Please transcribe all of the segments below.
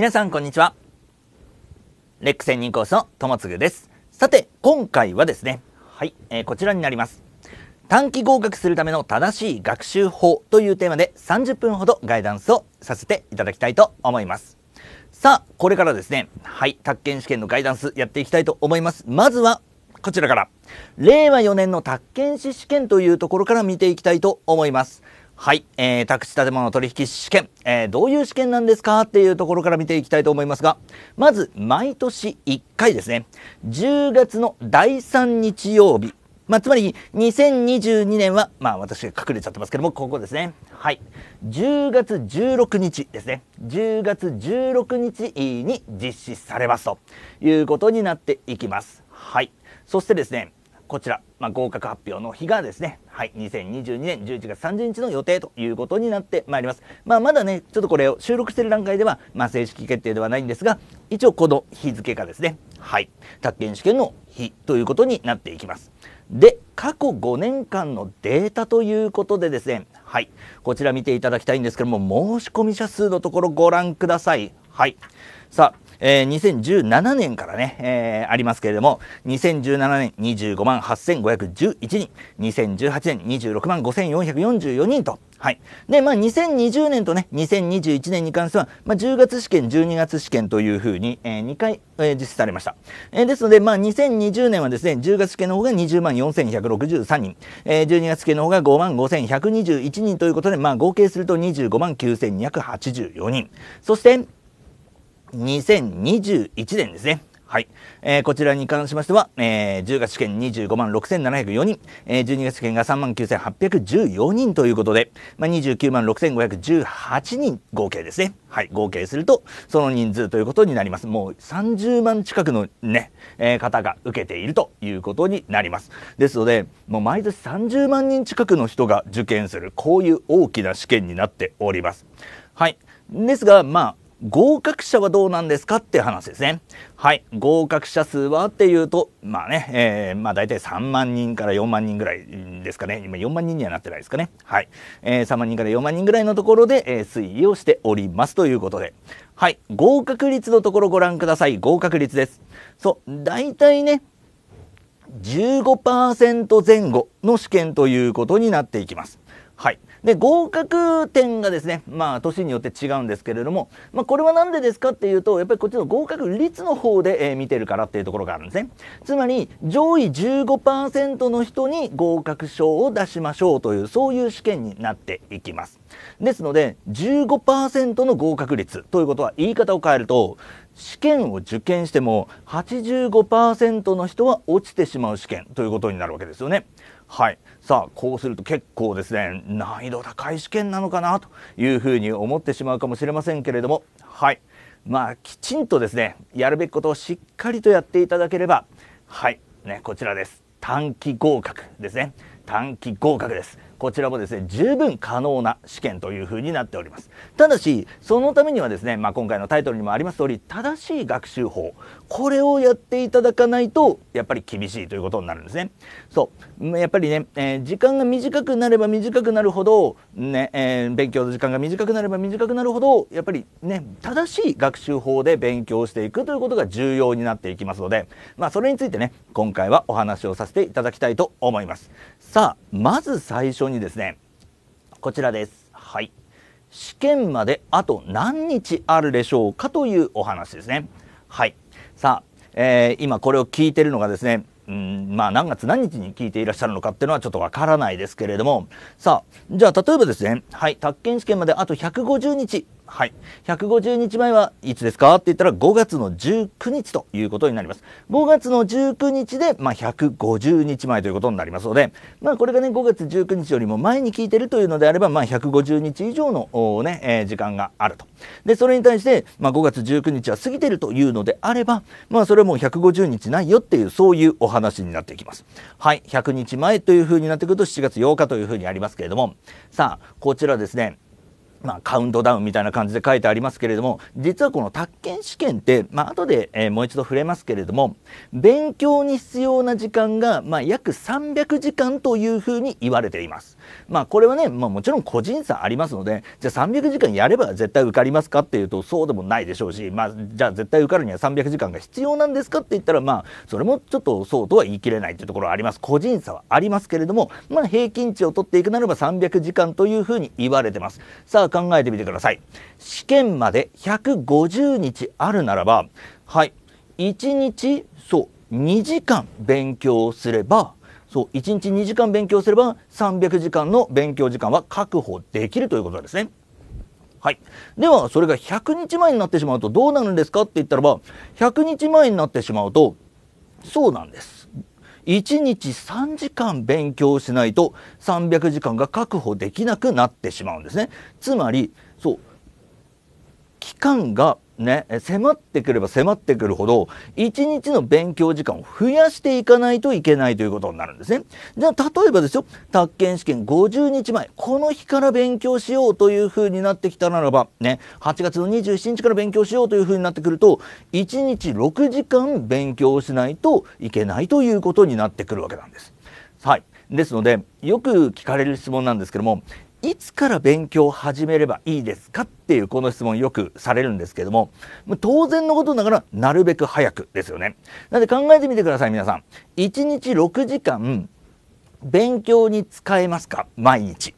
皆さんこんにちは。レック専任コースの友継です。さて、今回はですね、はい、えー、こちらになります。短期合格するための正しい学習法というテーマで30分ほどガイダンスをさせていただきたいと思います。さあ、これからですね、はい、宅建試験のガイダンスやっていきたいと思います。まずは、こちらから。令和4年の宅建士試験というところから見ていきたいと思います。はい、えー、宅地建物取引試験、えー、どういう試験なんですかっていうところから見ていきたいと思いますがまず毎年1回ですね10月の第3日曜日まあ、つまり2022年は、まあ、私が隠れちゃってますけども、ここですね。はい。10月16日ですね。10月16日に実施されますということになっていきます。はい。そしてですね、こちら、まあ、合格発表の日がですね、はい、2022年11月30日の予定ということになってまいります。まあ、まだね、ちょっとこれを収録している段階では、まあ、正式決定ではないんですが、一応この日付がですね、はい、宅建試験の日ということになっていきます。で、過去5年間のデータということでですね、はい、こちら見ていただきたいんですけども、申し込み者数のところご覧ください。はい。さあ、えー、2017年からね、えー、ありますけれども、2017年25万8511人、2018年26万5444人と、はい。で、まあ、2020年とね、2021年に関しては、まあ、10月試験、12月試験というふうに、えー、2回、えー、実施されました。えー、ですので、まあ、2020年はですね、10月試験の方が20万4163人、えー、12月試験の方が5万5121人ということで、まあ、合計すると25万9284人。そして、2021年ですね。はい。えー、こちらに関しましては、えー、10月試験25万6704人、えー、12月試験が3万9814人ということで、まあ、29万6518人合計ですね。はい。合計すると、その人数ということになります。もう30万近くのね、えー、方が受けているということになります。ですので、もう毎年30万人近くの人が受験する、こういう大きな試験になっております。はい。ですが、まあ、合格者はどうなんですかって話ですね。はい。合格者数はっていうと、まあね、えー、まあ大体3万人から4万人ぐらいですかね。今4万人にはなってないですかね。はい。えー、3万人から4万人ぐらいのところで、えー、推移をしておりますということで。はい。合格率のところご覧ください。合格率です。そう。大体ね、15%前後の試験ということになっていきます。はい。で、合格点がですね、まあ、年によって違うんですけれども、まあ、これは何でですかっていうと、やっぱりこっちの合格率の方で、えー、見てるからっていうところがあるんですね。つまり、上位15%の人に合格証を出しましょうという、そういう試験になっていきます。ですので、15%の合格率ということは、言い方を変えると、試験を受験しても85%の人は落ちてしまう試験ということになるわけですよね。はい。さあこうすると結構ですね難易度高い試験なのかなというふうに思ってしまうかもしれませんけれどもはいまあきちんとですねやるべきことをしっかりとやっていただければはいねこちらです短期合格ですね短期合格ですこちらもですね、十分可能な試験というふうになっております。ただし、そのためにはですね、まあ、今回のタイトルにもあります通り、正しい学習法、これをやっていただかないと、やっぱり厳しいということになるんですね。そう。やっぱりね、えー、時間が短くなれば短くなるほど、ね、えー、勉強の時間が短くなれば短くなるほど、やっぱりね、正しい学習法で勉強していくということが重要になっていきますので、まあ、それについてね、今回はお話をさせていただきたいと思います。さあ、まず最初にですねこちらですはい試験まであと何日あるでしょうかというお話ですねはいさあ、えー、今これを聞いてるのがですねうんまあ何月何日に聞いていらっしゃるのかっていうのはちょっとわからないですけれどもさあじゃあ例えばですねはい宅建試験まであと150日はい。150日前はいつですかって言ったら5月の19日ということになります。5月の19日で、まあ、150日前ということになりますので、まあ、これがね、5月19日よりも前に聞いてるというのであれば、まあ、150日以上の、ね、えー、時間があると。で、それに対して、まあ、5月19日は過ぎてるというのであれば、まあ、それはもう150日ないよっていう、そういうお話になっていきます。はい。100日前というふうになってくると7月8日というふうにありますけれども、さあ、こちらですね、まあ、カウントダウンみたいな感じで書いてありますけれども実はこの宅建試験って、まあ後で、えー、もう一度触れますけれども勉強に必要な時間が、まあ、約300時間というふうに言われています。まあ、これはね、まあ、もちろん個人差ありますのでじゃあ300時間やれば絶対受かりますかっていうとそうでもないでしょうし、まあ、じゃあ絶対受かるには300時間が必要なんですかって言ったら、まあ、それもちょっとそうとは言い切れないというところはあります個人差はありますけれども、まあ、平均値を取っていくならば300時間というふうに言われてます。さあ考えてみてください試験まで150日あるならばはい1日そう2時間勉強すればそう1日2時間勉強すれば300時間の勉強時間は確保できるということですね。はい、ではそれが100日前になってしまうとどうなるんですかって言ったらば100日前になってしまうとそうなんです。1日3時間勉強しないと300時間が確保できなくなってしまうんですね。つまりそう期間がね、迫ってくれば迫ってくるほど一日の勉強時間を増やしていかないといけないということになるんですね。じゃあ例えばですよ宅建試験50日前この日から勉強しようというふうになってきたならばね8月の27日から勉強しようというふうになってくると1日6時間勉強しないといけないということになってくるわけなんです。はい、ですのでよく聞かれる質問なんですけどもいつから勉強を始めればいいですかっていうこの質問よくされるんですけども当然のことながらなるべく早くですよね。なので考えてみてください皆さん。1日6時間勉強に使えますか毎日。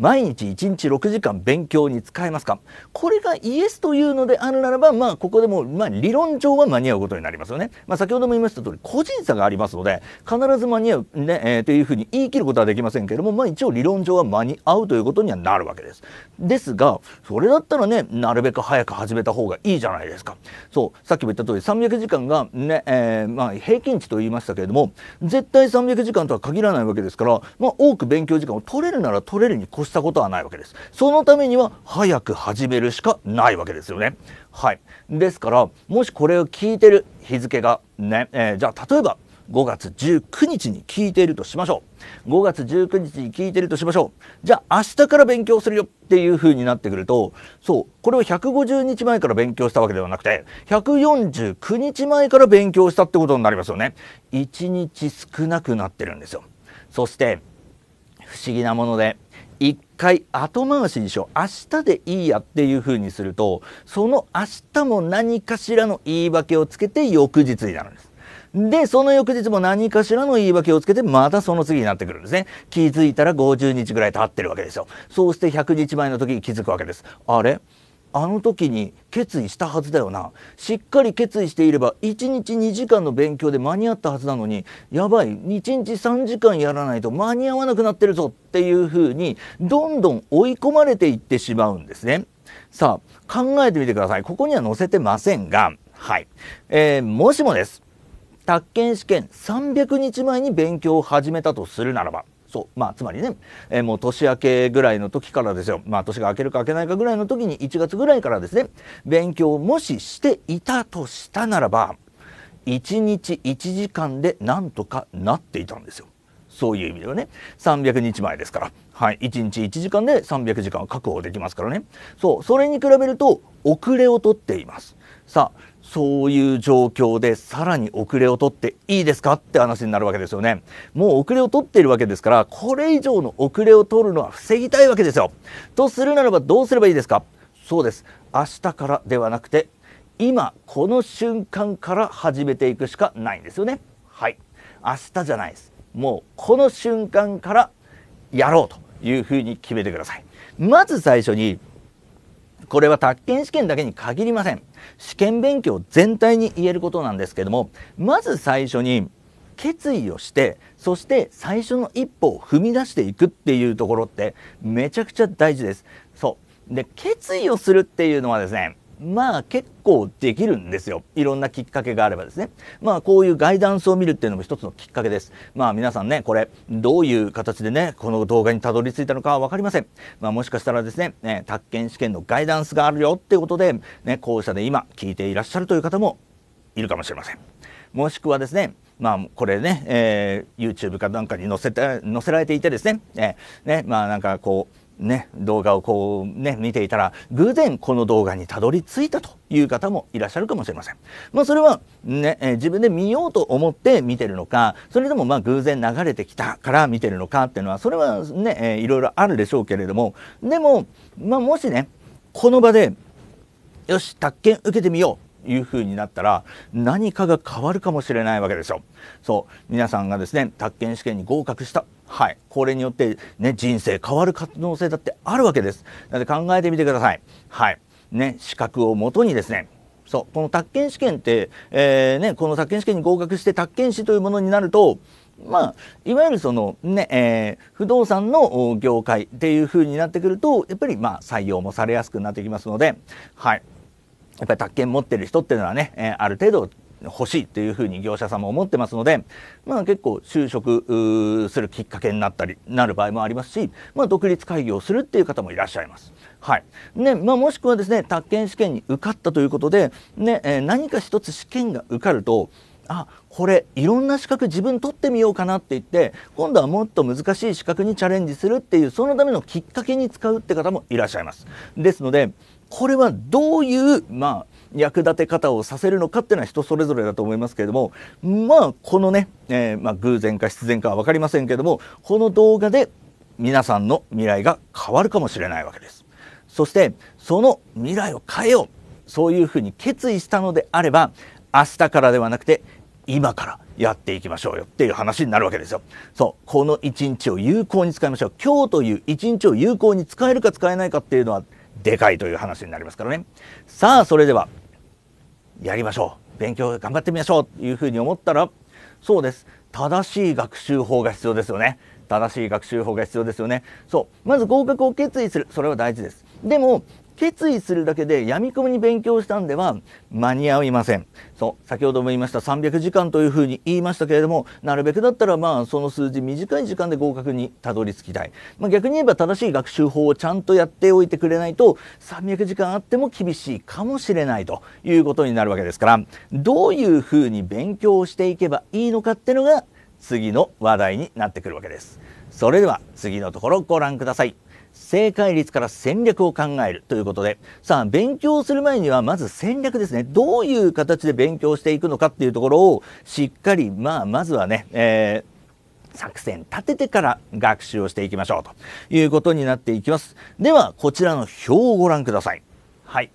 毎日1日6時間勉強に使えますかこれがイエスというのであるならばまあここでもまあ理論上は間に合うことになりますよね。まあ、先ほども言いました通り個人差がありますので必ず間に合うね、えー、というふうに言い切ることはできませんけれどもまあ一応理論上は間に合うということにはなるわけです。ですがそれだったらねなるべく早く始めた方がいいじゃないですか。そうさっきも言った通り300時間がね、えー、まあ平均値と言いましたけれども絶対300時間とは限らないわけですからまあ多く勉強時間を取れるなら取れるに越したことはないわけです。そのためには早く始めるしかないわけですよね。はい。ですから、もしこれを聞いてる日付がね、えー、じゃあ例えば5月19日に聞いているとしましょう。5月19日に聞いてるとしましょう。じゃあ明日から勉強するよっていう風になってくると、そう、これを150日前から勉強したわけではなくて、149日前から勉強したってことになりますよね。1日少なくなってるんですよ。そして、不思議なもので、一回後回しにしよう明日でいいやっていう風にするとその明日も何かしらの言い訳をつけて翌日になるんです。で、その翌日も何かしらの言い訳をつけて、またその次になってくるんですね。気づいたら50日ぐらい経ってるわけですよ。そうして100日前の時に気づくわけです。あれあの時に決意したはずだよなしっかり決意していれば1日2時間の勉強で間に合ったはずなのにやばい1日3時間やらないと間に合わなくなってるぞっていうふうにどんどん追い込まれていってしまうんですね。さあ考えてみてくださいここには載せてませんがはい、えー、もしもです宅建試験300日前に勉強を始めたとするならばそうまあつまりね、えー、もう年明けぐらいの時からですよまあ年が明けるか明けないかぐらいの時に1月ぐらいからですね勉強をもししていたとしたならば1日1時間でなんとかなっていたんですよ。そういう意味ではね300日前ですから、はい、1日1時間で300時間確保できますからねそうそれに比べると遅れをとっていますさあそういう状況でさらに遅れを取っていいですかって話になるわけですよね。もう遅れを取っているわけですから、これ以上の遅れを取るのは防ぎたいわけですよ。とするならばどうすればいいですかそうです。明日からではなくて、今この瞬間から始めていくしかないんですよね。はい。明日じゃないです。もうこの瞬間からやろうというふうに決めてください。まず最初にこれは宅建試験だけに限りません試験勉強全体に言えることなんですけどもまず最初に決意をしてそして最初の一歩を踏み出していくっていうところってめちゃくちゃ大事ですそうで決意をするっていうのはですねまあ結構できるんですよ。いろんなきっかけがあればですね。まあこういうガイダンスを見るっていうのも一つのきっかけです。まあ皆さんね、これどういう形でね、この動画にたどり着いたのかは分かりません。まあもしかしたらですね、ね宅建試験のガイダンスがあるよっていうことで、ね、校舎で今聞いていらっしゃるという方もいるかもしれません。もしくはですね、まあ、これね、えー、YouTube かなんかに載せて載せられていてですね、えー、ねまあ、なんかこう、ね、動画をこうね、見ていたら、偶然この動画にたどり着いたという方もいらっしゃるかもしれません。まあ、それはね、え自分で見ようと思って見てるのか、それでもまあ偶然流れてきたから見てるのかっていうのは、それはね、えー、いろいろあるでしょうけれども、でも、まあ、もしね、この場で、よし、宅建受けてみよういう風になったら何かが変わるかもしれないわけですよ。そう皆さんがですね宅建試験に合格したはい、これによって、ね、人生変わる可能性だってあるわけです。なので考えてみてください。はいね、資格をもとにですねそうこの宅建試験って、えー、ね、この宅建試験に合格して宅建士というものになるとまあ、いわゆるそのね、えー、不動産の業界っていう風になってくると、やっぱりまあ採用もされやすくなってきますので、はい。やっぱり宅建持ってる人っていうのはね、えー、ある程度欲しいというふうに業者さんも思ってますので、まあ、結構就職するきっかけになったりなる場合もありますし、まあ、独立開業するっていう方もいらっしゃいます。はいねまあ、もしくはですね宅建試験に受かったということで、ねえー、何か一つ試験が受かるとあこれいろんな資格自分取ってみようかなって言って今度はもっと難しい資格にチャレンジするっていうそのためのきっかけに使うって方もいらっしゃいます。ですのでこれはどういう、まあ、役立て方をさせるのかっていうのは人それぞれだと思いますけれどもまあこのね、えー、まあ、偶然か必然かは分かりませんけれどもこの動画で皆さんの未来が変わるかもしれないわけです。そしてその未来を変えようそういうふうに決意したのであれば明日からではなくて今からやっていきましょうよっていう話になるわけですよ。そう、この一日を有効に使いましょう。今日という一日を有効に使えるか使えないかっていうのはでかいという話になりますからね。さあ、それではやりましょう勉強頑張ってみましょうというふうに思ったらそうです正しい学習法が必要ですよね正しい学習法が必要ですよねそうまず合格を決意するそれは大事ですでも決意するだけで闇雲に勉強したんでは間に合いません。そう、先ほども言いました300時間というふうに言いましたけれども、なるべくだったらまあその数字短い時間で合格にたどり着きたい。まあ、逆に言えば正しい学習法をちゃんとやっておいてくれないと300時間あっても厳しいかもしれないということになるわけですから、どういうふうに勉強していけばいいのかっていうのが次の話題になってくるわけです。それでは次のところご覧ください。正解率から戦略を考えるということで、さあ、勉強する前にはまず戦略ですね。どういう形で勉強していくのかっていうところをしっかり、まあ、まずはね、えー作戦立ててから学習をしていきましょうということになっていきます。では、こちらの表をご覧ください。はい。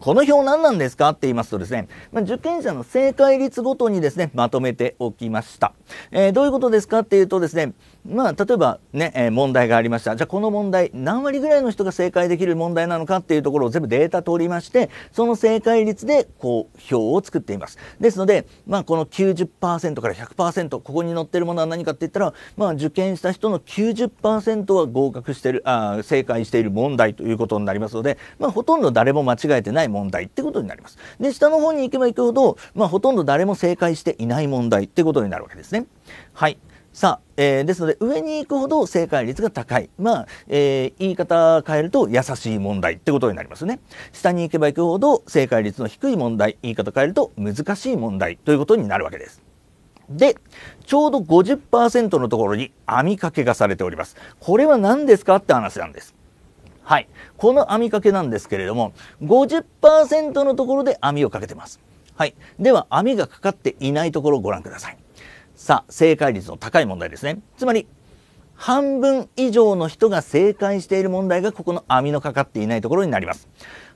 この表何なんですかって言いますとですね、まあ、受験者の正解率ごとにですね、まとめておきました。えー、どういうことですかっていうとですね、まあ、例えばね、えー、問題がありましたじゃあこの問題何割ぐらいの人が正解できる問題なのかっていうところを全部データ取りましてその正解率でこう表を作っていますですので、まあ、この90%から100%ここに載ってるものは何かって言ったら、まあ、受験した人の90%は合格してるあ正解している問題ということになりますので、まあ、ほとんど誰も間違えてない問題ってことになりますで下の方に行けば行くほど、まあ、ほとんど誰も正解していない問題ってことになるわけですねはいさあ、えー、ですので上に行くほど正解率が高い。まあ、えー、言い方変えると優しい問題ってことになりますね。下に行けば行くほど正解率の低い問題、言い方変えると難しい問題ということになるわけです。で、ちょうど50%のところに網掛けがされております。これは何ですかって話なんです。はい。この網掛けなんですけれども、50%のところで網をかけてます。はい。では、網がかかっていないところをご覧ください。さあ正解率の高い問題ですねつまり半分以上の人が正解している問題がここの網のかかっていないところになります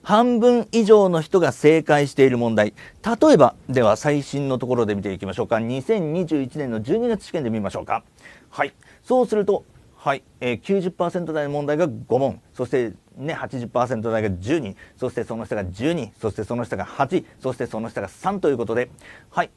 半分以上の人が正解している問題例えばでは最新のところで見ていきましょうか2021年の12月試験で見ましょうかはいそうするとはい、えー、90%台の問題が5問そしてね80%台が10人そしてその下が1 2そしてその下が8そしてその下が3ということではい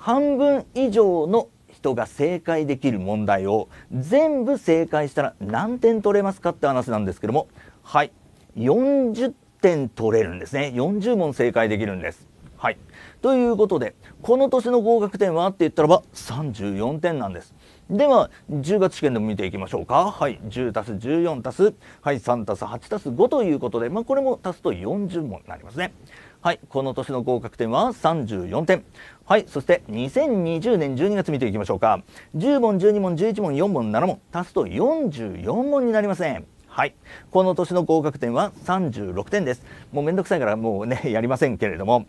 半分以上の人が正解できる問題を全部正解したら何点取れますかって話なんですけどもはい40点取れるんですね40問正解できるんですはいということでこの年の合格点はって言ったらば34点なんですでは10月試験でも見ていきましょうかはい10足す14足すはい3足す8足す5ということでまあこれも足すと40問になりますねはい、この年の合格点は34点。はい、そして2020年12月見ていきましょうか。10問、12問、11問、4問、7問、足すと44問になりません。はい。この年の合格点は36点です。もうめんどくさいからもうね、やりませんけれども。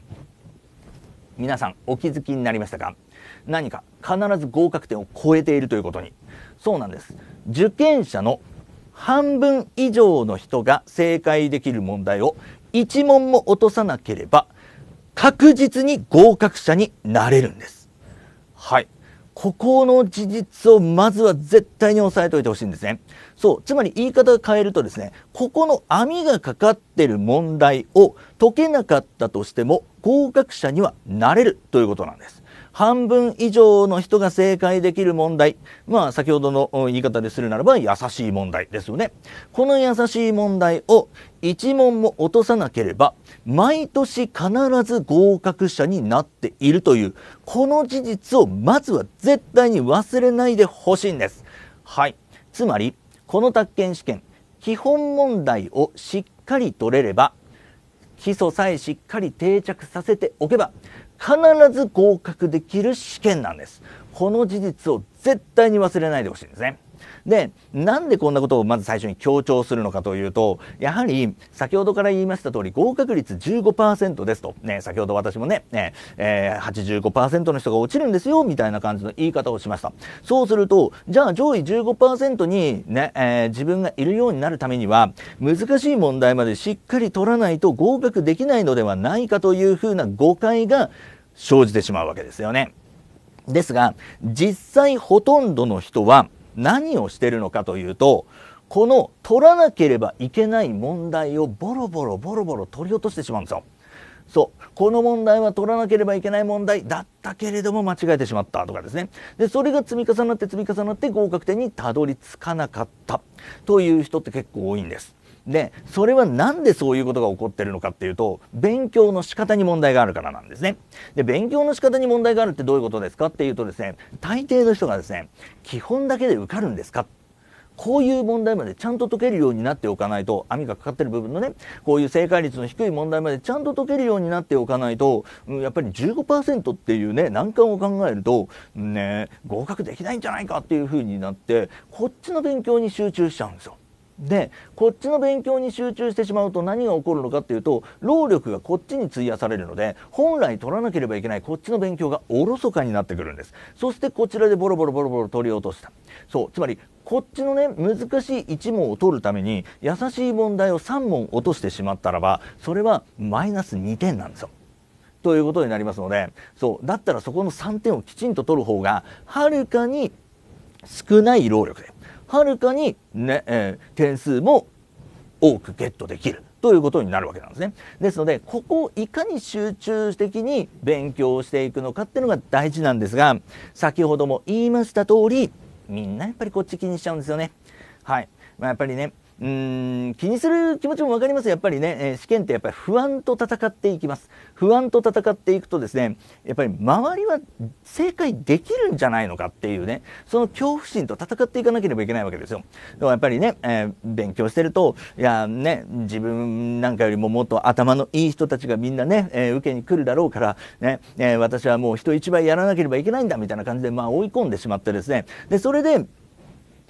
皆さんお気づきになりましたか何か必ず合格点を超えているということに。そうなんです。受験者の半分以上の人が正解できる問題を1問も落とさなければ確実に合格者になれるんです。はい。ここの事実をまずは絶対に押さえておいてほしいんですね。そう。つまり言い方を変えるとですね、ここの網がかかってる問題を解けなかったとしても合格者にはなれるということなんです。半分以上の人が正解できる問題。まあ、先ほどの言い方でするならば、優しい問題ですよね。この優しい問題を1問も落とさなければ、毎年必ず合格者になっているという、この事実をまずは絶対に忘れないでほしいんです。はい。つまり、この宅建試験、基本問題をしっかり取れれば、基礎さえしっかり定着させておけば必ず合格できる試験なんです。この事実を絶対に忘れないでほしいんですね。で、なんでこんなことをまず最初に強調するのかというと、やはり先ほどから言いました通り合格率15%ですと、ね、先ほど私もね、えー、85%の人が落ちるんですよみたいな感じの言い方をしました。そうすると、じゃあ上位15%にね、えー、自分がいるようになるためには、難しい問題までしっかり取らないと合格できないのではないかというふうな誤解が生じてしまうわけですよね。ですが、実際ほとんどの人は、何をしてるのかというとこの取らなければいけない問題をボロボロボロボロ取り落としてしまうんですよ。そうこの問題は取らなければいけない問題だったけれども間違えてしまったとかですねでそれが積み重なって積み重なって合格点にたどり着かなかったという人って結構多いんです。でそれは何でそういうことが起こってるのかっていうと勉強の仕方に問題があるからなんですね。で勉強の仕方に問題があるってどういうことですかっていうとですね大抵の人がですね基本だけで受かるんですかこういう問題までちゃんと解けるようになっておかないと網がかかってる部分のねこういう正解率の低い問題までちゃんと解けるようになっておかないと、うん、やっぱり15%っていうね難関を考えると、ね、合格できないんじゃないかっていうふうになってこっちの勉強に集中しちゃうんですよ。でこっちの勉強に集中してしまうと何が起こるのかっていうと労力がこっちに費やされるので本来取らなければいけないこっちの勉強がおろそかになってくるんですそしてこちらでボロボロボロボロ取り落としたそうつまりこっちのね難しい1問を取るために優しい問題を3問落としてしまったらばそれはマイナス2点なんですよということになりますのでそうだったらそこの3点をきちんと取る方がはるかに少ない労力ではるかにね、えー、点数も多くゲットできるということになるわけなんですね。ですのでここをいかに集中的に勉強していくのかっていうのが大事なんですが先ほども言いました通りみんなやっぱりこっち気にしちゃうんですよね。はい、まあ、やっぱりねうーん気にする気持ちも分かりますやっぱりね、え試験ってやっぱり不安と戦っていきます不安と戦っていくとですねやっぱり周りは正解できるんじゃないのかっていうねその恐怖心と戦っていかなければいけないわけですよだからやっぱりね、えー、勉強してるといやね自分なんかよりももっと頭のいい人たちがみんなね、えー、受けに来るだろうからね、えー、私はもう人一倍やらなければいけないんだみたいな感じでまあ追い込んでしまってですねでそれで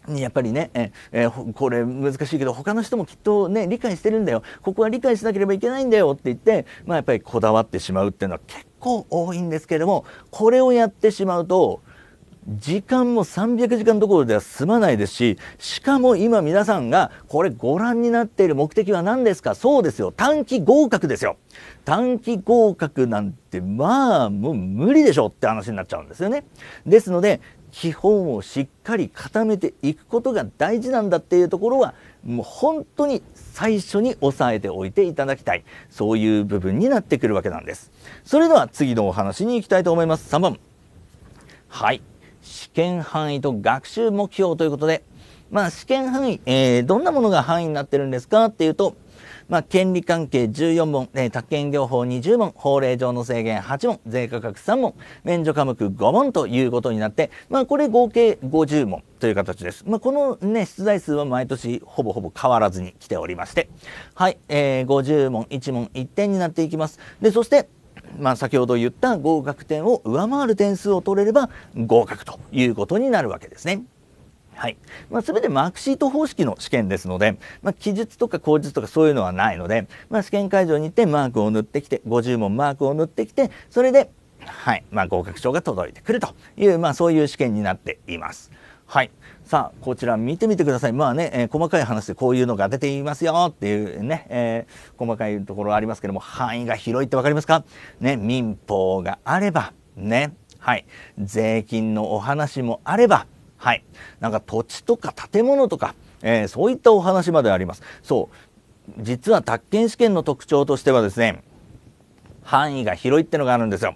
やっぱりねえ、えー、これ難しいけど他の人もきっとね理解してるんだよここは理解しなければいけないんだよって言って、まあ、やっぱりこだわってしまうっていうのは結構多いんですけれどもこれをやってしまうと時間も300時間どころでは済まないですししかも今皆さんがこれご覧になっている目的は何ですかそうですよ短期合格ですよ短期合格なんてまあもう無理でしょって話になっちゃうんですよねですので基本をしっかり固めていくことが大事なんだっていうところはもう本当に最初に押さえておいていただきたいそういう部分になってくるわけなんですそれでは次のお話に行きたいと思います3番はい試験範囲と学習目標ということでまあ試験範囲、えー、どんなものが範囲になってるんですかっていうとまあ、権利関係14問、えー、宅建業法20問、法令上の制限8問、税価格3問、免除科目5問ということになって、まあ、これ合計50問という形です。まあ、このね、出題数は毎年ほぼほぼ変わらずに来ておりまして、はい、えー、50問、1問1点になっていきます。で、そして、まあ、先ほど言った合格点を上回る点数を取れれば合格ということになるわけですね。はい。まあ、全てマークシート方式の試験ですので、まあ、記述とか口述とかそういうのはないので、まあ、試験会場に行ってマークを塗ってきて、50問マークを塗ってきて、それで、はい、まあ、合格証が届いてくるという、まあ、そういう試験になっています。はい。さあ、こちら見てみてください。まあね、えー、細かい話でこういうのが出ていますよっていうね、えー、細かいところありますけども、範囲が広いって分かりますかね、民法があれば、ね、はい、税金のお話もあれば、はい。なんか土地とか建物とか、えー、そういったお話まであります。そう。実は宅建試験の特徴としてはですね、範囲が広いってのがあるんですよ。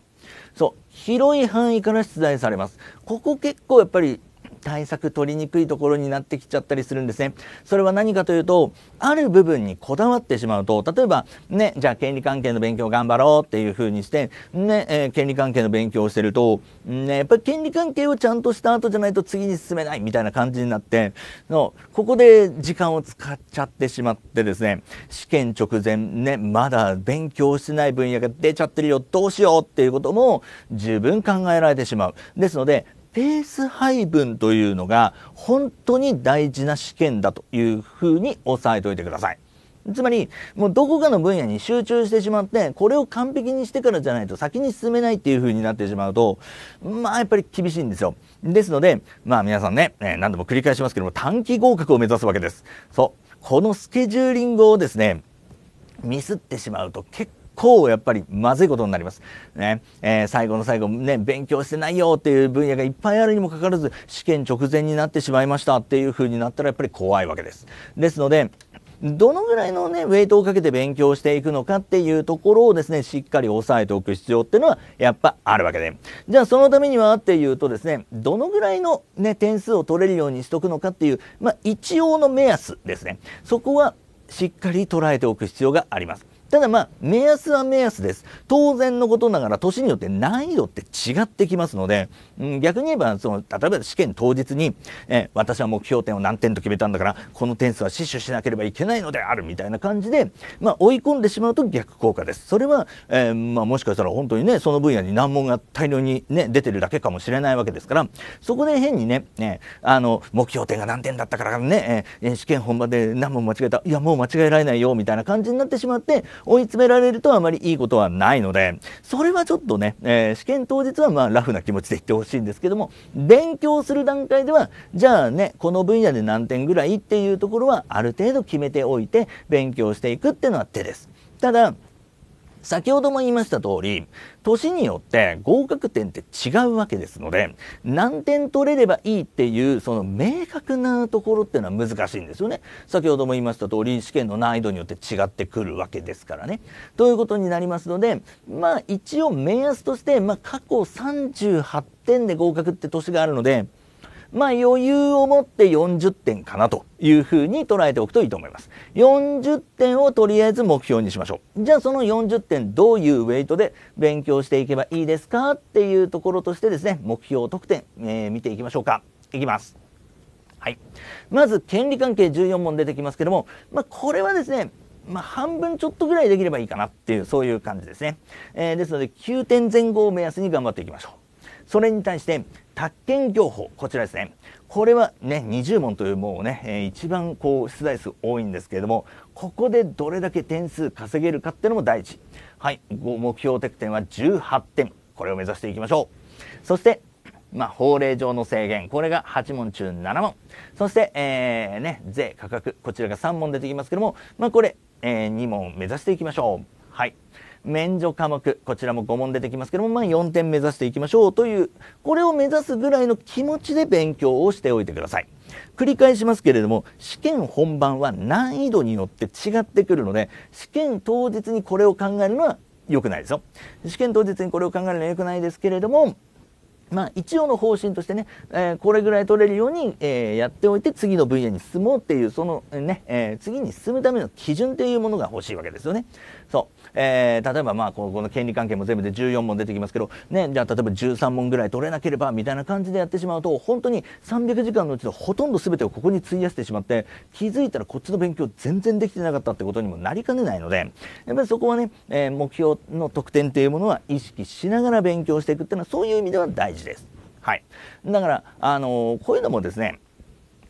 そう。広い範囲から出題されます。ここ結構やっぱり対策取りにくいところになってきちゃったりするんですね。それは何かというと、ある部分にこだわってしまうと、例えば、ね、じゃあ権利関係の勉強頑張ろうっていうふうにして、ね、えー、権利関係の勉強をしてると、ね、やっぱり権利関係をちゃんとした後じゃないと次に進めないみたいな感じになって、のここで時間を使っちゃってしまってですね、試験直前ね、まだ勉強してない分野が出ちゃってるよ、どうしようっていうことも十分考えられてしまう。ですので、ペース配分というのが本当に大事な試験だというふうに押さえておいてください。つまり、もうどこかの分野に集中してしまって、これを完璧にしてからじゃないと先に進めないっていう風になってしまうと、まあやっぱり厳しいんですよ。ですので、まあ皆さんね、えー、何度も繰り返しますけども、短期合格を目指すわけです。そう。このスケジューリングをですね、ミスってしまうと結こうやっぱりまずいことになります。ね、えー、最後の最後、ね、勉強してないよっていう分野がいっぱいあるにもかかわらず、試験直前になってしまいましたっていう風になったらやっぱり怖いわけです。ですので、どのぐらいのね、ウェイトをかけて勉強していくのかっていうところをですね、しっかり押さえておく必要っていうのはやっぱあるわけで。じゃあそのためにはっていうとですね、どのぐらいのね、点数を取れるようにしとくのかっていう、まあ一応の目安ですね。そこはしっかり捉えておく必要があります。ただまあ目安は目安です当然のことながら年によって難易度って違ってきますので、うん、逆に言えばその例えば試験当日に、え私は目標点を何点と決めたんだからこの点数は死守しなければいけないのであるみたいな感じで、まあ、追い込んでしまうと逆効果ですそれは、えー、まあ、もしかしたら本当にねその分野に難問が大量に、ね、出てるだけかもしれないわけですからそこで変にね、ね、あの目標点が何点だったからね、え試験本番で何問間違えたいやもう間違えられないよみたいな感じになってしまって追い詰められるとあまりいいことはないので、それはちょっとね、えー、試験当日はまあラフな気持ちでいってほしいんですけども、勉強する段階では、じゃあね、この分野で何点ぐらいっていうところはある程度決めておいて勉強していくっていうのは手です。ただ、先ほども言いました通り、年によって合格点って違うわけですので、何点取れればいいっていう、その明確なところっていうのは難しいんですよね。先ほども言いました通り、試験の難易度によって違ってくるわけですからね。ということになりますので、まあ一応目安として、まあ過去38点で合格って年があるので、まあ余裕を持って40点かなというふうに捉えておくといいと思います。40点をとりあえず目標にしましょう。じゃあその40点どういうウェイトで勉強していけばいいですかっていうところとしてですね、目標得点、えー、見ていきましょうか。いきます。はい。まず権利関係14問出てきますけども、まあこれはですね、まあ、半分ちょっとぐらいできればいいかなっていう、そういう感じですね。えー、ですので、9点前後を目安に頑張っていきましょう。それに対して宅建業法こちらですねこれはね20問というもうね、えー、一番こう出題数多いんですけれどもここでどれだけ点数稼げるかっていうのも大事はい目標得点は18点これを目指していきましょうそしてまあ、法令上の制限、これが8問中7問。そして、えー、ね、税、価格、こちらが3問出てきますけども、まあ、これ、えー、2問目指していきましょう。免除科目、こちらも5問出てきますけども、まあ、4点目指していきましょうという、これを目指すぐらいの気持ちで勉強をしておいてください。繰り返しますけれども、試験本番は難易度によって違ってくるので、試験当日にこれを考えるのは良くないですよ。試験当日にこれを考えるのは良くないですけれども、まあ、一応の方針としてね、えー、これぐらい取れるように、えー、やっておいて次の分野に進もうっていうそのね、えー、次に進むための基準というものが欲しいわけですよねそう。えー、例えばまあ、この権利関係も全部で14問出てきますけど、ね、じゃあ例えば13問ぐらい取れなければ、みたいな感じでやってしまうと、本当に300時間のうちのほとんど全てをここに費やしてしまって、気づいたらこっちの勉強全然できてなかったってことにもなりかねないので、やっぱりそこはね、えー、目標の得点っていうものは意識しながら勉強していくっていうのは、そういう意味では大事です。はい。だから、あのー、こういうのもですね、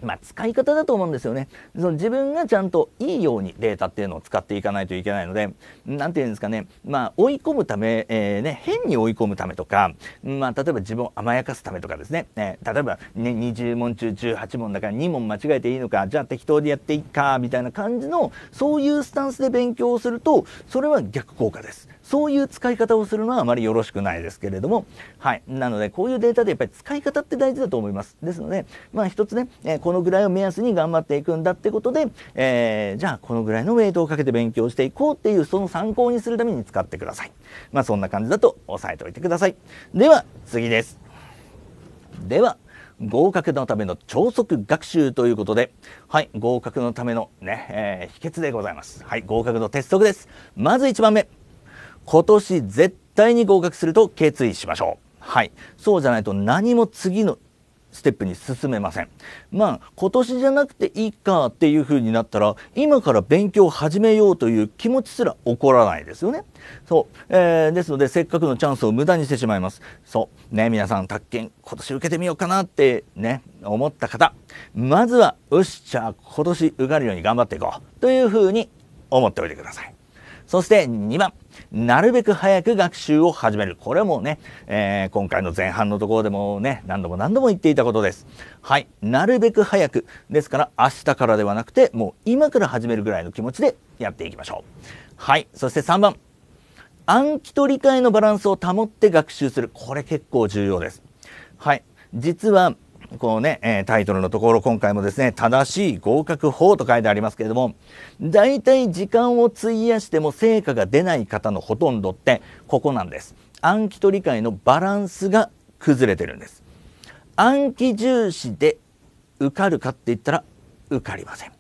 まあ、使い方だと思うんですよねその自分がちゃんといいようにデータっていうのを使っていかないといけないので何て言うんですかね、まあ、追い込むため、えー、ね、変に追い込むためとか、まあ、例えば自分を甘やかすためとかですね、え例えば、ね、20問中18問だから2問間違えていいのかじゃあ適当でやっていっかみたいな感じのそういうスタンスで勉強をするとそれは逆効果です。そういう使い方をするのはあまりよろしくないですけれども、はい。なので、こういうデータでやっぱり使い方って大事だと思います。ですので、まあ一つね、えー、このぐらいを目安に頑張っていくんだってことで、えー、じゃあこのぐらいのウェイトをかけて勉強していこうっていう、その参考にするために使ってください。まあそんな感じだと押さえておいてください。では、次です。では、合格のための超速学習ということで、はい、合格のためのね、えー、秘訣でございます。はい、合格の鉄則です。まず1番目。今年絶対に合格すると決意しましょう。はい。そうじゃないと何も次のステップに進めません。まあ、今年じゃなくていいかっていう風になったら、今から勉強を始めようという気持ちすら起こらないですよね。そう。えー、ですので、せっかくのチャンスを無駄にしてしまいます。そう。ね、皆さん、宅建、今年受けてみようかなってね、思った方、まずは、よし、じゃあ今年受かるように頑張っていこうという風に思っておいてください。そして2番、なるべく早く学習を始める。これもね、えー、今回の前半のところでもね、何度も何度も言っていたことです。はい。なるべく早く。ですから、明日からではなくて、もう今から始めるぐらいの気持ちでやっていきましょう。はい。そして3番。暗記と理解のバランスを保って学習する。これ結構重要です。はい。実は、こうね、えタイトルのところ今回もですね、正しい合格法と書いてありますけれども、大体時間を費やしても成果が出ない方のほとんどってここなんです。暗記と理解のバランスが崩れてるんです。暗記重視で受かるかって言ったら受かりません。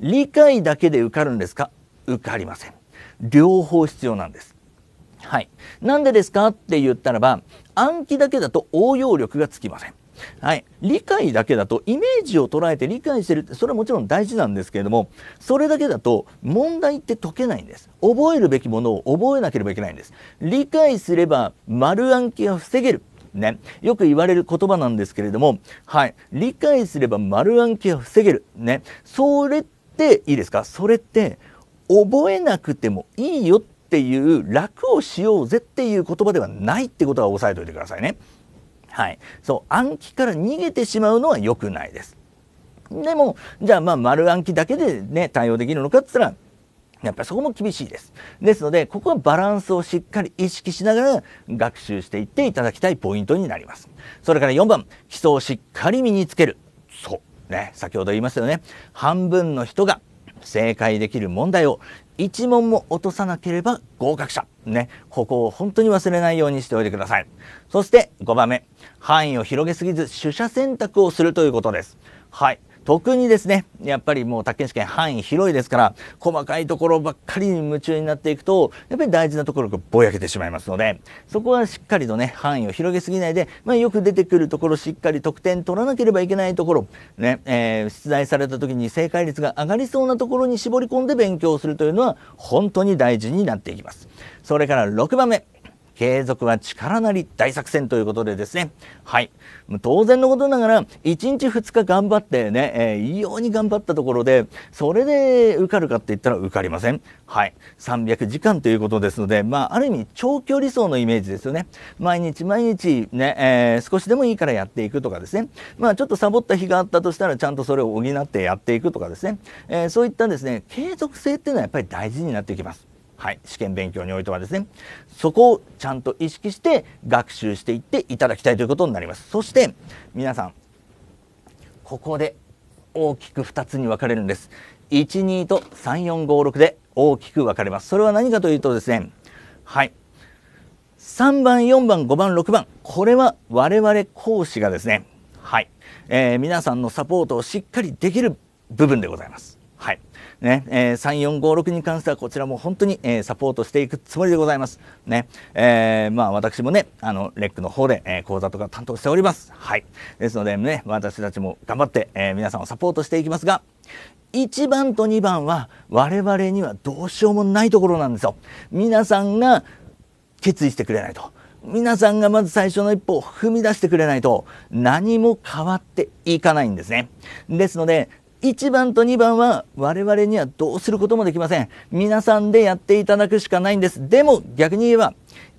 理解だけで受かるんですか受かりません。両方必要なんです。はい。なんでですかって言ったらば、暗記だけだと応用力がつきません。はい、理解だけだとイメージを捉えて理解してるそれはもちろん大事なんですけれどもそれだけだと問題って解けないんです覚えるべきものを覚えなければいけないんです理解すれば丸暗記は防げるね、よく言われる言葉なんですけれども、はい、理解すれば丸暗記は防げる、ね、それっていいですかそれって覚えなくてもいいよっていう楽をしようぜっていう言葉ではないってことは押さえておいてくださいね。はい、そう暗記から逃げてしまうのは良くないです。でもじゃあまあ丸暗記だけでね対応できるのかって言ったらやっぱりそこも厳しいです。ですのでここはバランスをしっかり意識しながら学習していっていただきたいポイントになります。それから4番基礎をしっかり身につける。そうね先ほど言いましたよね半分の人が正解できる問題を1問も落とさなければ合格者。ね。ここを本当に忘れないようにしておいてください。そして5番目。範囲を広げすぎず取捨選択をするということです。はい。特にですね、やっぱりもう宅建試験範囲広いですから、細かいところばっかりに夢中になっていくと、やっぱり大事なところがぼやけてしまいますので、そこはしっかりとね、範囲を広げすぎないで、まあ、よく出てくるところ、しっかり得点取らなければいけないところ、ね、えー、出題された時に正解率が上がりそうなところに絞り込んで勉強するというのは、本当に大事になっていきます。それから6番目。継続は力なり大作戦ということでですねはい当然のことながら1日2日頑張ってね、えー、異様に頑張ったところでそれで受かるかって言ったら受かりませんはい300時間ということですのでまあある意味長距離走のイメージですよね毎日毎日ね、えー、少しでもいいからやっていくとかですねまあちょっとサボった日があったとしたらちゃんとそれを補ってやっていくとかですね、えー、そういったですね継続性っていうのはやっぱり大事になってきますはい、試験勉強においてはですねそこをちゃんと意識して学習していっていただきたいということになりますそして皆さんここで大きく2つに分かれるんです12と3456で大きく分かれますそれは何かというとですねはい3番4番5番6番これは我々講師がですねはい、えー、皆さんのサポートをしっかりできる部分でございますはいね、えー、3456に関してはこちらも本当に、えー、サポートしていくつもりでございます。ね、えー、まあ私もね、あの、レックの方で、えー、講座とか担当しております。はい。ですのでね、私たちも頑張って、えー、皆さんをサポートしていきますが、1番と2番は我々にはどうしようもないところなんですよ。皆さんが決意してくれないと。皆さんがまず最初の一歩を踏み出してくれないと何も変わっていかないんですね。ですので1番と2番は我々にはどうすることもできません。皆さんでやっていただくしかないんです。でも逆に言えば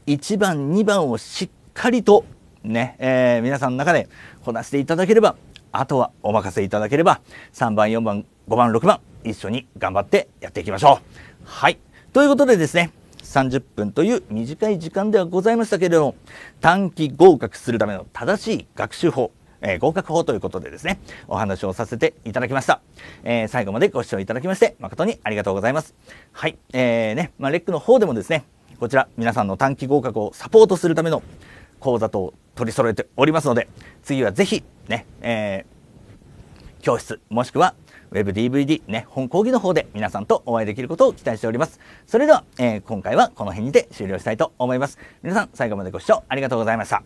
1番2番をしっかりとね、えー、皆さんの中でこなしていただければあとはお任せいただければ3番4番5番6番一緒に頑張ってやっていきましょう。はい。ということでですね30分という短い時間ではございましたけれども短期合格するための正しい学習法えー、合格法ということでですね、お話をさせていただきました。えー、最後までご視聴いただきまして、誠にありがとうございます。はい、えー、ね、まあ、レックの方でもですね、こちら皆さんの短期合格をサポートするための講座と取り揃えておりますので、次はぜひね、えー、教室もしくは WebDVD ね、本講義の方で皆さんとお会いできることを期待しております。それでは、えー、今回はこの辺にて終了したいと思います。皆さん最後までご視聴ありがとうございました。